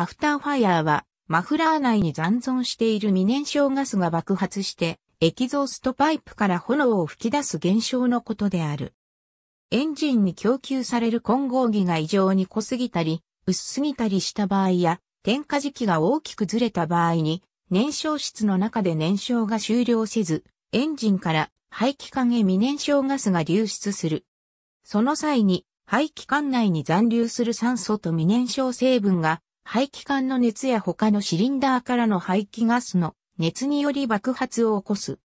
アフターファイアーは、マフラー内に残存している未燃焼ガスが爆発して、エキゾーストパイプから炎を吹き出す現象のことである。エンジンに供給される混合儀が異常に濃すぎたり、薄すぎたりした場合や、点火時期が大きくずれた場合に、燃焼室の中で燃焼が終了せず、エンジンから排気管へ未燃焼ガスが流出する。その際に、排気管内に残留する酸素と未燃焼成分が排気管の熱や他のシリンダーからの排気ガスの熱により爆発を起こす。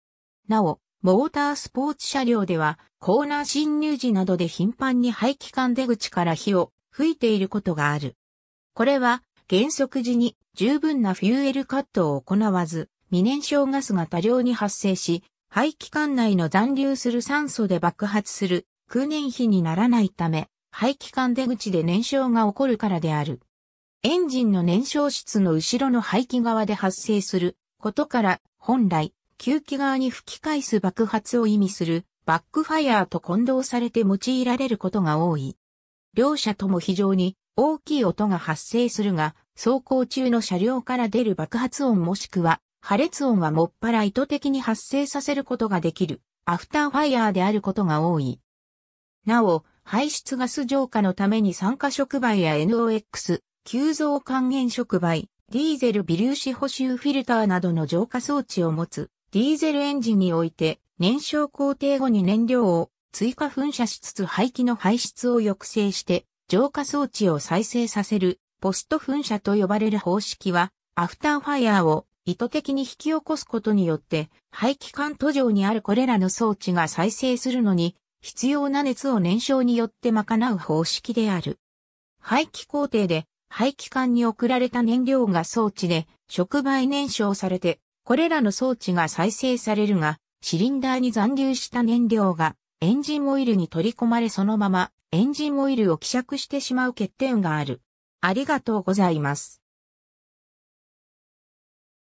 なお、モータースポーツ車両では、コーナー侵入時などで頻繁に排気管出口から火を吹いていることがある。これは、減速時に十分なフューエルカットを行わず、未燃焼ガスが多量に発生し、排気管内の残留する酸素で爆発する空燃費にならないため、排気管出口で燃焼が起こるからである。エンジンの燃焼室の後ろの排気側で発生することから、本来、吸気側に吹き返す爆発を意味するバックファイアーと混同されて用いられることが多い。両者とも非常に大きい音が発生するが、走行中の車両から出る爆発音もしくは破裂音はもっぱら意図的に発生させることができるアフターファイアーであることが多い。なお、排出ガス浄化のために酸化触媒や NOx、急増還元触媒、ディーゼル微粒子補修フィルターなどの浄化装置を持つ、ディーゼルエンジンにおいて、燃焼工程後に燃料を追加噴射しつつ排気の排出を抑制して、浄化装置を再生させる、ポスト噴射と呼ばれる方式は、アフターファイアーを意図的に引き起こすことによって、排気管途上にあるこれらの装置が再生するのに、必要な熱を燃焼によって賄う方式である。排気工程で排気管に送られた燃料が装置で触媒燃焼されて、これらの装置が再生されるが、シリンダーに残留した燃料がエンジンオイルに取り込まれそのままエンジンオイルを希釈してしまう欠点がある。ありがとうございます。